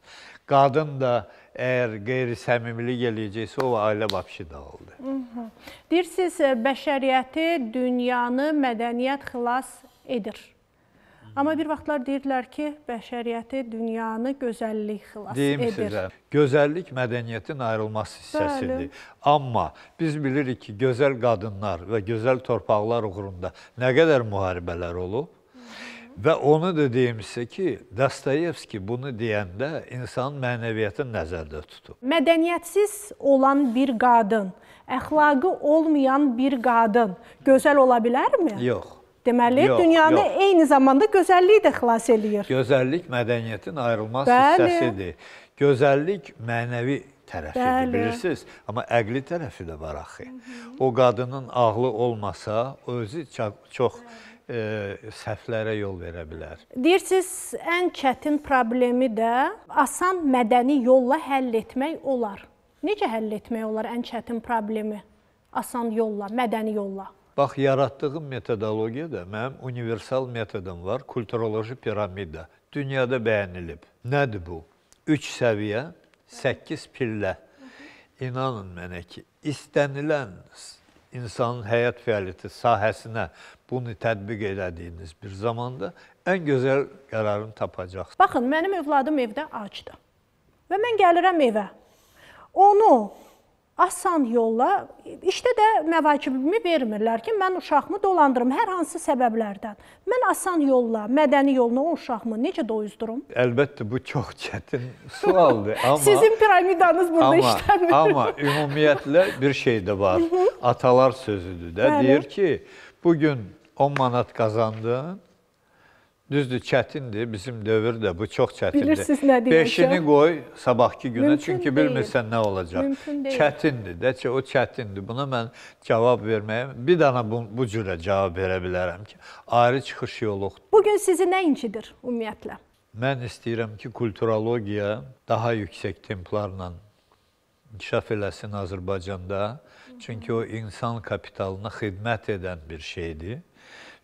Qadın da əgər qeyri-səmimilik eləyəcəksə, o ailə vəbşi dağıldı. Mhmm. Deyirsiniz, bəşəriyyəti, dünyanı mədəniyyət xilas edir. Amma bir vaxtlar deyirdilər ki, bəşəriyyəti, dünyanı gözəllik xilas Deyim edir. Deyim sizə, gözəllik mədəniyyətin ayrılmaz hissəsidir. Bəli. Amma biz bilirik ki, gözəl qadınlar və gözəl torpaqlar uğrunda nə qədər müharibələr olub. Və onu da deyim sizə ki, Dostoyevski bunu deyəndə insanın mənəviyyəti nəzərdə tutub. Mədəniyyətsiz olan bir qadın, əxlaqı olmayan bir qadın gözəl ola bilərmi? Yox. Deməli, yox, dünyanı yox. eyni zamanda gözəllik də xilas eləyir. Gözəllik mədəniyyətin ayrılmaz Bəli. hissəsidir. Gözəllik mənəvi tərəfidir, Bəli. bilirsiniz. Amma əqli tərəfi də var axı. Hı -hı. O qadının ağlı olmasa, özü çox, çox e, səhvlərə yol verə bilər. Deyirsiniz, ən çətin problemi də asan mədəni yolla həll etmək olar. Necə həll etmək olar ən çətin problemi? Asan yolla, mədəni yolla. Bax, yaratdığım metodologiyada mənim universal metodum var, kulturoloji piramida. Dünyada bəyənilib. Nədir bu? Üç səviyyə, səkkiz pillə. İnanın mənə ki, istənilən insanın həyat fəaliyyəti sahəsinə bunu tətbiq elədiyiniz bir zamanda ən gözəl qərarını tapacaqsınız. Baxın, mənim övladım evdə acdır və mən gəlirəm evə. Onu asan yolla, işdə də məvacibimi vermirlər ki, mən uşağımı dolandırım hər hansı səbəblərdən. Mən asan yolla, mədəni yolla o uşağımı necə doyuzdurum? Əlbəttə bu çox (laughs) çətin sualdır, amma Sizin piramidanız burada amma, işləmir. Amma ümumiyyətlə bir şey də var. Atalar sözüdür də, Bəli. deyir ki, bu gün 10 manat qazandın, Düzdür, çətindir. Bizim dövr də bu çox çətindir. Bilirsiniz nə deyəcəm? Beşini qoy sabahki günə, Mümkün çünki bilmirsən deyil. nə olacaq. Mümkün deyil. Çətindir də, o çətindir. Buna mən cavab verməyə, bir dana bu, bu cürə cavab verə bilərəm ki, ayrı çıxış yoluqdur. Bugün sizi nə incidir ümumiyyətlə? Mən istəyirəm ki, kulturologiya daha yüksək templarla inkişaf eləsin Azərbaycanda. Çünki o insan kapitalına xidmət edən bir şeydir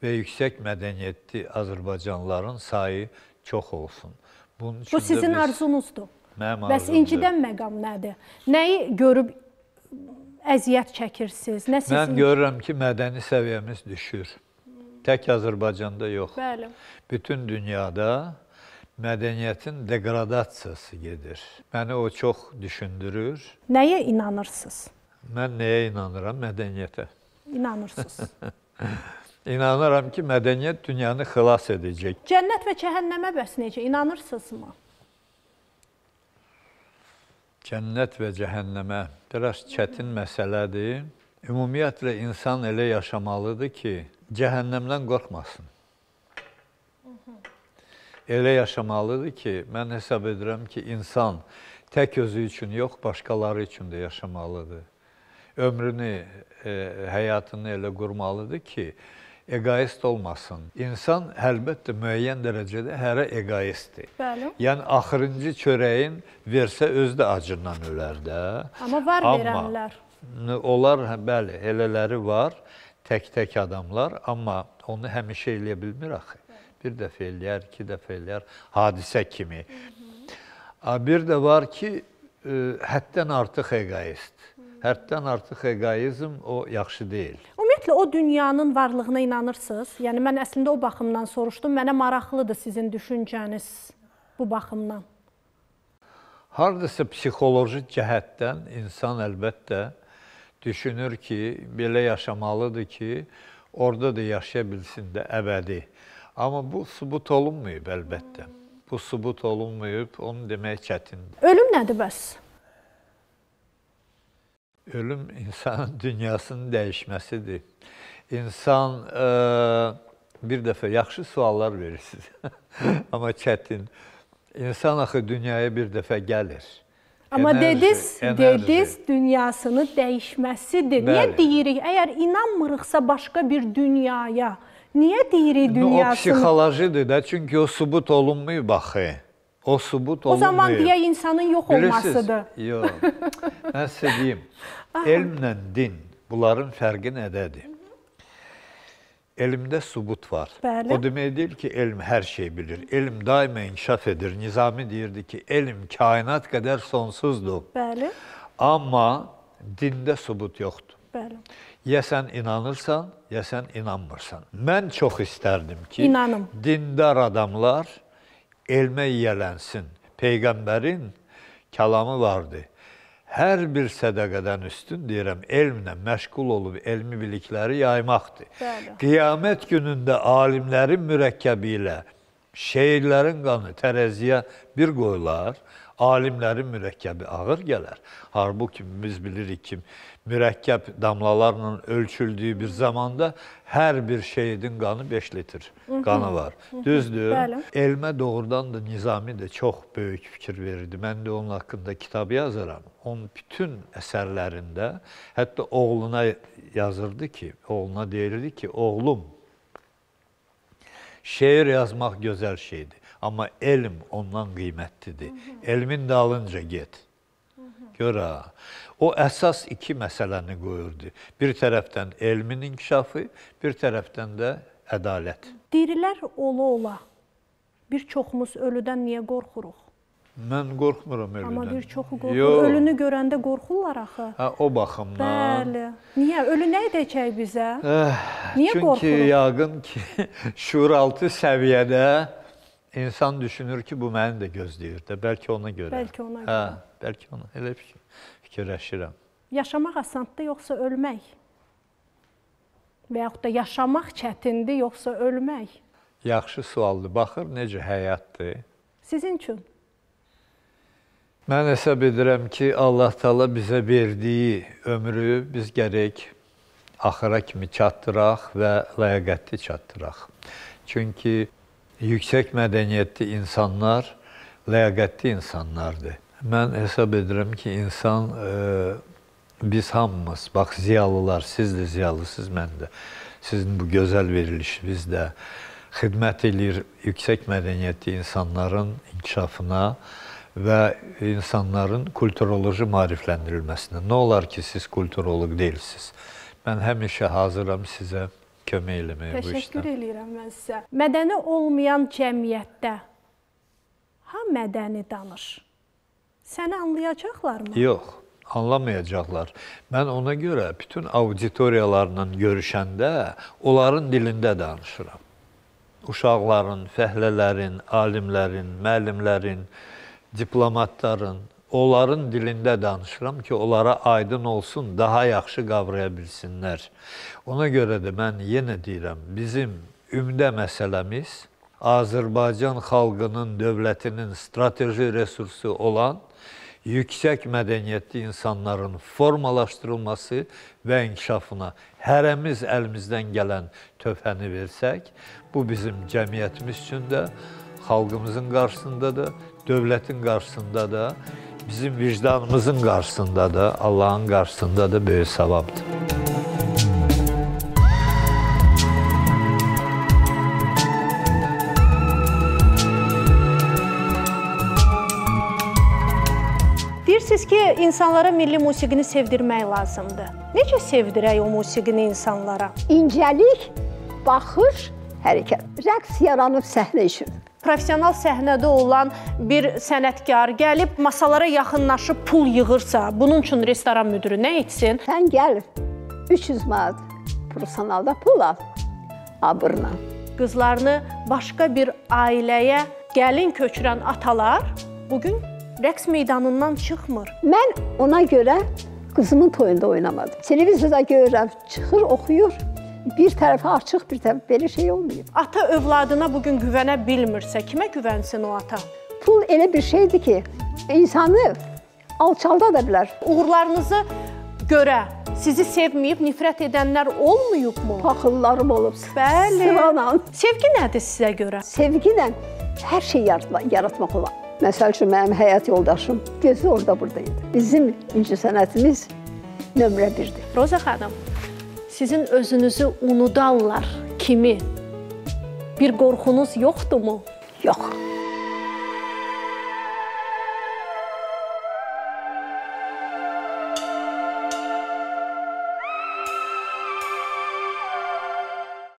və yüksək mədəniyyətli Azərbaycanlıların sayı çox olsun. Bunun üçün Bu sizin biz, arzunuzdur. Mənim arzumdur. Bəs incidən məqam nədir? Nəyi görüb əziyyət çəkirsiniz? Nə sizin... Mən görürəm ki, mədəni səviyyəmiz düşür. Tək Azərbaycanda yox. Bəli. Bütün dünyada mədəniyyətin deqradasiyası gedir. Məni o çox düşündürür. Nəyə inanırsınız? Mən nəyə inanıram? Mədəniyyətə. İnanırsınız. (laughs) İnanıram ki, mədəniyyət dünyanı xilas edəcək. Cənnət və cəhənnəmə bəs necə? İnanırsınızmı? Cənnət və cəhənnəmə biraz çətin məsələdir. Ümumiyyətlə, insan elə yaşamalıdır ki, cəhənnəmdən qorxmasın. Elə yaşamalıdır ki, mən hesab edirəm ki, insan tək özü üçün yox, başqaları üçün də yaşamalıdır. Ömrünü, e, həyatını elə qurmalıdır ki, eqoist olmasın. İnsan əlbəttə müəyyən dərəcədə hərə eqoistdir. Bəli. Yəni axırıncı çörəyin versə özü də acından ölər də. Amma var amma, verənlər. Onlar hə, bəli, elələri var, tək-tək adamlar, amma onu həmişə eləyə bilmir axı. Bir dəfə eləyər, iki dəfə eləyər, hadisə kimi. Hı -hı. Bir də var ki, e, həddən artıq eqoist. Həddən artıq eqoizm o yaxşı deyil. O Ümumiyyətlə o dünyanın varlığına inanırsınız? Yəni mən əslində o baxımdan soruşdum. Mənə maraqlıdır sizin düşüncəniz bu baxımdan. Hardasa psixoloji cəhətdən insan əlbəttə düşünür ki, belə yaşamalıdır ki, orada da yaşaya bilsin də əbədi. Amma bu sübut olunmayıb əlbəttə. Bu sübut olunmayıb, onu demək çətindir. Ölüm nədir bəs? Ölüm (laughs) insanın dünyasının dəyişməsidir. İnsan e, bir dəfə yaxşı suallar verir sizə, (laughs) amma çətin. İnsan axı dünyaya bir dəfə gəlir. Amma enerji, dediniz, dediniz dünyasını dəyişməsidir. Bəli. Niyə deyirik? Əgər inanmırıqsa başqa bir dünyaya, niyə deyirik dünyasını? O psixolojidir də, çünki o sübut olunmayıb axı. O subut olunmuyor. O zaman diye insanın yok Bilirsiniz, olmasıdır. Yok. ben size diyeyim. Ah. Elmlə din bunların fərqi nədədir? Elmdə subut var. Bəli. O demək deyil ki, elm hər şey bilir. Elm daima inkişaf edir. Nizami deyirdi ki, elm kainat qədər sonsuzdur. Bəli. Amma dində subut yoxdur. Bəli. Ya sən inanırsan, ya sən inanmırsan. Mən çox istərdim ki, İnanım. dindar adamlar elmə yiyələnsin. Peyğəmbərin kəlamı vardı. Hər bir sədəqədən üstün deyirəm, elmlə məşğul olub elmi bilikləri yaymaqdır. Bəli. Qiyamət günündə alimlərin mürəkkəbi ilə şeirlərin qanı tərəziyə bir qoyular, alimlərin mürəkkəbi ağır gələr. Halbuki biz bilirik ki, mürəkkəb damlalarla ölçüldüyü bir zamanda hər bir şəhidin qanı 5 litr qanı var. Düzdür? Bəli. Elmə doğrudan da Nizami də çox böyük fikir verirdi. Mən də onun haqqında kitab yazıram. Onun bütün əsərlərində hətta oğluna yazırdı ki, oğluna deyirdi ki, oğlum şeir yazmaq gözəl şeydir, amma elm ondan qiymətlidir. Elmin dalınca get. Gör ha. O əsas iki məsələni qoyurdu. Bir tərəfdən elmin inkişafı, bir tərəfdən də ədalət. Dirilər ola-ola bir çoxumuz ölüdən niyə qorxuruq? Mən qorxmuram ölüdən. Amma bir çoxu qorxur. Yox. Ölünü görəndə qorxurlar axı. Hə, o baxımdan. Bəli. Niyə? Ölü nə edəcək bizə? Eh, niyə çünki qorxuruq? Çünki yaqın ki, (laughs) şuuraltı səviyyədə insan düşünür ki, bu məni də gözləyir də, bəlkə ona görə. Bəlkə ona hə, görə. Hə, bəlkə ona. Elə bir şey fikirləşirəm. Yaşamaq asandır yoxsa ölmək? Və yaxud da yaşamaq çətindir yoxsa ölmək? Yaxşı sualdır. Baxır necə həyatdır? Sizin üçün. Mən hesab edirəm ki, Allah Taala bizə verdiyi ömrü biz gərək axıra kimi çatdıraq və ləyaqətli çatdıraq. Çünki yüksək mədəniyyətli insanlar ləyaqətli insanlardır. Mən hesab edirəm ki, insan e, biz hamımız, bax ziyalılar, siz də ziyalısınız, mən də. Sizin bu gözəl verilişiniz də xidmət eləyir yüksək mədəniyyətli insanların inkişafına və insanların kulturoloji maarifləndirilməsinə. Nə olar ki, siz kulturoloq deyilsiniz. Mən həmişə hazıram sizə kömək eləməyə bu işdə. Təşəkkür eləyirəm mən sizə. Mədəni olmayan cəmiyyətdə ha mədəni danış. Səni anlayacaqlarmı? Yox, anlamayacaqlar. Mən ona görə bütün auditoriyalarla görüşəndə onların dilində danışıram. Uşaqların, fəhlələrin, alimlərin, müəllimlərin, diplomatların, onların dilində danışıram ki, onlara aydın olsun, daha yaxşı qavraya bilsinlər. Ona görə də mən yenə deyirəm, bizim ümdə məsələmiz Azərbaycan xalqının, dövlətinin strateji resursu olan yüksək mədəniyyətli insanların formalaşdırılması və inkişafına hərəmiz əlimizdən gələn töhfəni versək, bu bizim cəmiyyətimiz üçün də, xalqımızın qarşısında da, dövlətin qarşısında da, bizim vicdanımızın qarşısında da, Allahın qarşısında da böyük savabdır. Deyirsiniz ki, insanlara milli musiqini sevdirmək lazımdır. Necə sevdirək o musiqini insanlara? İncəlik, baxış, hərəkət. Rəqs yaranıb səhnə üçün professional səhnədə olan bir sənətkar gəlib masalara yaxınlaşıb pul yığırsa, bunun üçün restoran müdiri nə etsin? Sən gəl 300 manat professionalda pul al abırla. Qızlarını başqa bir ailəyə gəlin köçürən atalar bu gün rəqs meydanından çıxmır. Mən ona görə qızımın toyunda oynamadım. Televizorda görürəm, çıxır, oxuyur. Bir tərəfi açıq, bir tərəfi belə şey olmayıb. Ata övladına bu gün güvənə bilmirsə, kimə güvənsin o ata? Pul elə bir şeydir ki, insanı alçalda da bilər. Uğurlarınızı görə sizi sevməyib, nifrət edənlər olmayıbmı? Paxıllarım olub. Bəli. Sıvanan. Sevgi nədir sizə görə? Sevgi ilə hər şey yaratmaq olar. Məsəl üçün mənim həyat yoldaşım gözü orada burada idi. Bizim incəsənətimiz nömrə birdir. Roza xanım, sizin özünüzü unudanlar kimi bir qorxunuz yoxdurmu? Yox. Yox.